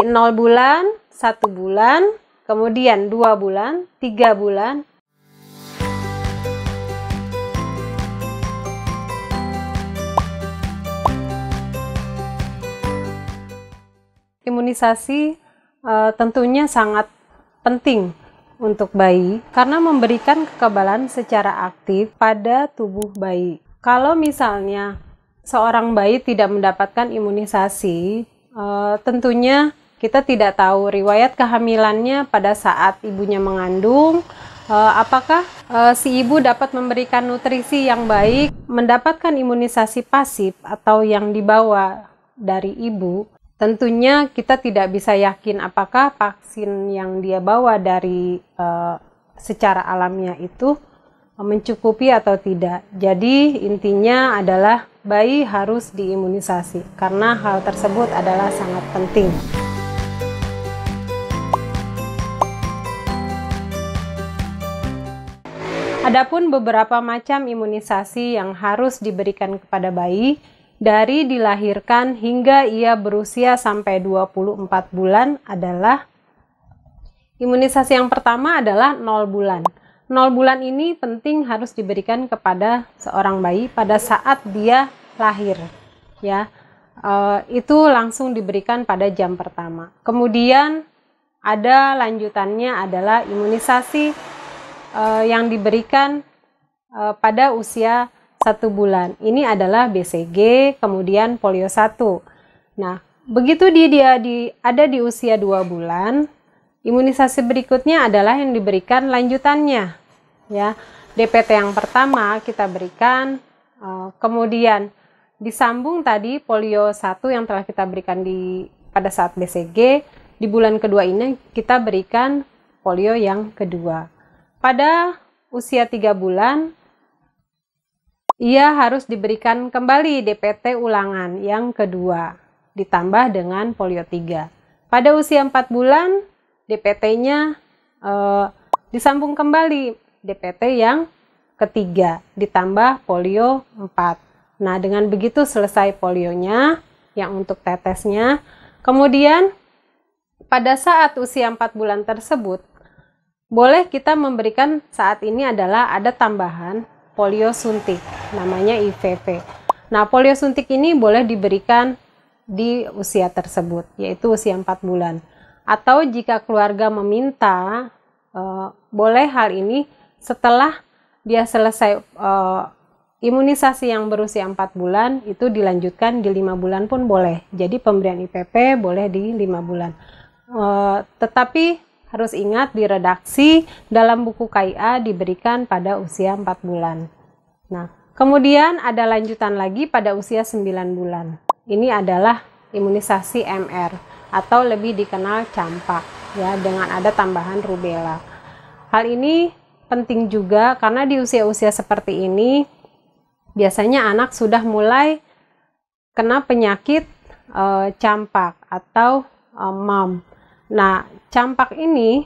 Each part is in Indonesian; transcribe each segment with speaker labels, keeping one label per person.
Speaker 1: 0 bulan, 1 bulan, kemudian 2 bulan, 3 bulan, imunisasi e, tentunya sangat penting untuk bayi karena memberikan kekebalan secara aktif pada tubuh bayi. Kalau misalnya seorang bayi tidak mendapatkan imunisasi, e, tentunya kita tidak tahu riwayat kehamilannya pada saat ibunya mengandung eh, apakah eh, si ibu dapat memberikan nutrisi yang baik mendapatkan imunisasi pasif atau yang dibawa dari ibu tentunya kita tidak bisa yakin apakah vaksin yang dia bawa dari eh, secara alamnya itu mencukupi atau tidak jadi intinya adalah bayi harus diimunisasi karena hal tersebut adalah sangat penting. Adapun beberapa macam imunisasi yang harus diberikan kepada bayi dari dilahirkan hingga ia berusia sampai 24 bulan adalah imunisasi yang pertama adalah 0 bulan. 0 bulan ini penting harus diberikan kepada seorang bayi pada saat dia lahir ya. E, itu langsung diberikan pada jam pertama. Kemudian ada lanjutannya adalah imunisasi uh, yang diberikan uh, pada usia satu bulan. Ini adalah BCG, kemudian polio 1. Nah, begitu dia, dia di, ada di usia dua bulan, imunisasi berikutnya adalah yang diberikan lanjutannya. Ya, DPT yang pertama kita berikan, uh, kemudian disambung tadi polio 1 yang telah kita berikan di pada saat BCG, di bulan kedua ini kita berikan polio yang kedua. Pada usia 3 bulan, ia harus diberikan kembali DPT ulangan yang kedua, ditambah dengan polio 3. Pada usia 4 bulan, DPT-nya eh, disambung kembali DPT yang ketiga, ditambah polio 4. Nah, dengan begitu selesai polionya, yang untuk tetesnya. Kemudian, pada saat usia 4 bulan tersebut, boleh kita memberikan saat ini adalah ada tambahan polio suntik namanya IVV. Nah, polio suntik ini boleh diberikan di usia tersebut, yaitu usia 4 bulan. Atau jika keluarga meminta, eh, boleh hal ini setelah dia selesai eh, imunisasi yang berusia 4 bulan itu dilanjutkan di 5 bulan pun boleh. Jadi pemberian IPP boleh di 5 bulan. E, tetapi harus ingat di redaksi dalam buku KIA diberikan pada usia 4 bulan. Nah, kemudian ada lanjutan lagi pada usia 9 bulan. Ini adalah imunisasi MR atau lebih dikenal campak ya dengan ada tambahan rubella. Hal ini penting juga karena di usia-usia seperti ini biasanya anak sudah mulai kena penyakit e, campak atau e, eh, MAM. Nah, campak ini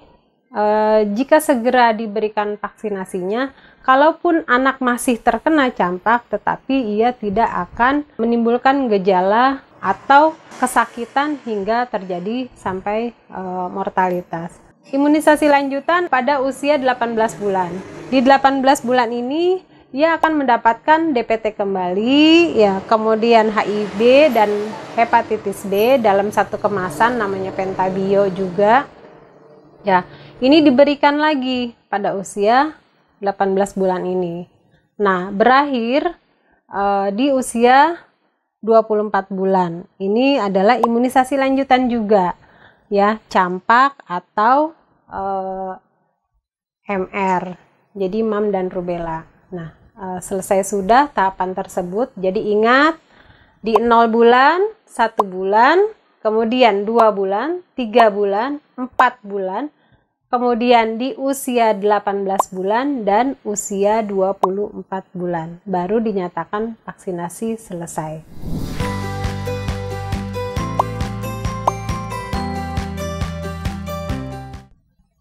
Speaker 1: eh, jika segera diberikan vaksinasinya, kalaupun anak masih terkena campak tetapi ia tidak akan menimbulkan gejala atau kesakitan hingga terjadi sampai e, mortalitas. Imunisasi lanjutan pada usia 18 bulan. Di 18 bulan ini ia akan mendapatkan DPT kembali, ya, kemudian HIB dan hepatitis B dalam satu kemasan namanya Pentabio juga. Ya, ini diberikan lagi pada usia 18 bulan ini. Nah, berakhir uh, di usia 24 bulan. Ini adalah imunisasi lanjutan juga, ya, campak atau uh, eh, MR. Jadi MAM dan rubella. Nah, Eh, selesai sudah tahapan tersebut. Jadi ingat di 0 bulan, 1 bulan, kemudian 2 bulan, 3 bulan, 4 bulan, kemudian di usia 18 bulan dan usia 24 bulan baru dinyatakan vaksinasi selesai.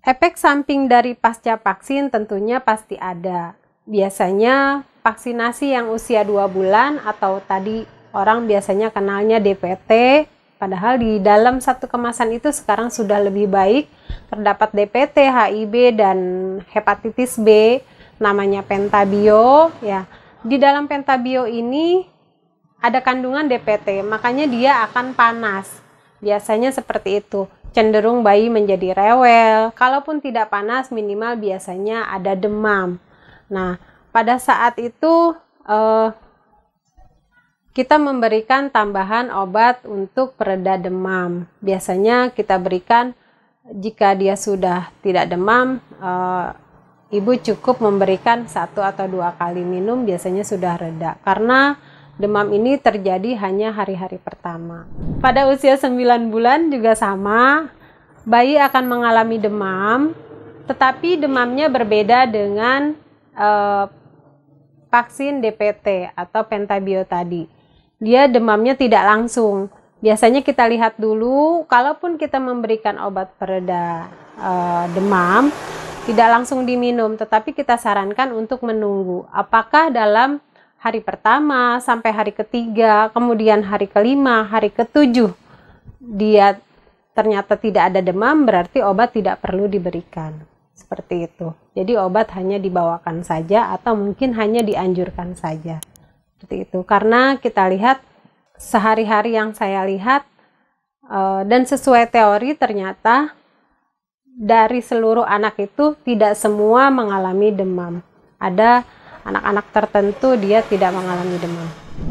Speaker 1: Efek samping dari pasca vaksin tentunya pasti ada biasanya vaksinasi yang usia 2 bulan atau tadi orang biasanya kenalnya DPT padahal di dalam satu kemasan itu sekarang sudah lebih baik terdapat DPT, HIB dan hepatitis B namanya pentabio ya. Di dalam pentabio ini ada kandungan DPT, makanya dia akan panas. Biasanya seperti itu. Cenderung bayi menjadi rewel, kalaupun tidak panas minimal biasanya ada demam. Nah, pada saat itu eh, kita memberikan tambahan obat untuk pereda demam. Biasanya kita berikan jika dia sudah tidak demam, eh, ibu cukup memberikan satu atau dua kali minum biasanya sudah reda karena demam ini terjadi hanya hari-hari pertama. Pada usia 9 bulan juga sama, bayi akan mengalami demam, tetapi demamnya berbeda dengan uh, vaksin DPT atau pentabio tadi. Dia demamnya tidak langsung. Biasanya kita lihat dulu, kalaupun kita memberikan obat pereda eh, demam, tidak langsung diminum, tetapi kita sarankan untuk menunggu. Apakah dalam hari pertama sampai hari ketiga, kemudian hari kelima, hari ketujuh, dia ternyata tidak ada demam, berarti obat tidak perlu diberikan. Seperti itu. Jadi obat hanya dibawakan saja atau mungkin hanya dianjurkan saja. Seperti itu. Karena kita lihat sehari-hari yang saya lihat eh, dan sesuai teori ternyata dari seluruh anak itu tidak semua mengalami demam. Ada anak-anak tertentu dia tidak mengalami demam.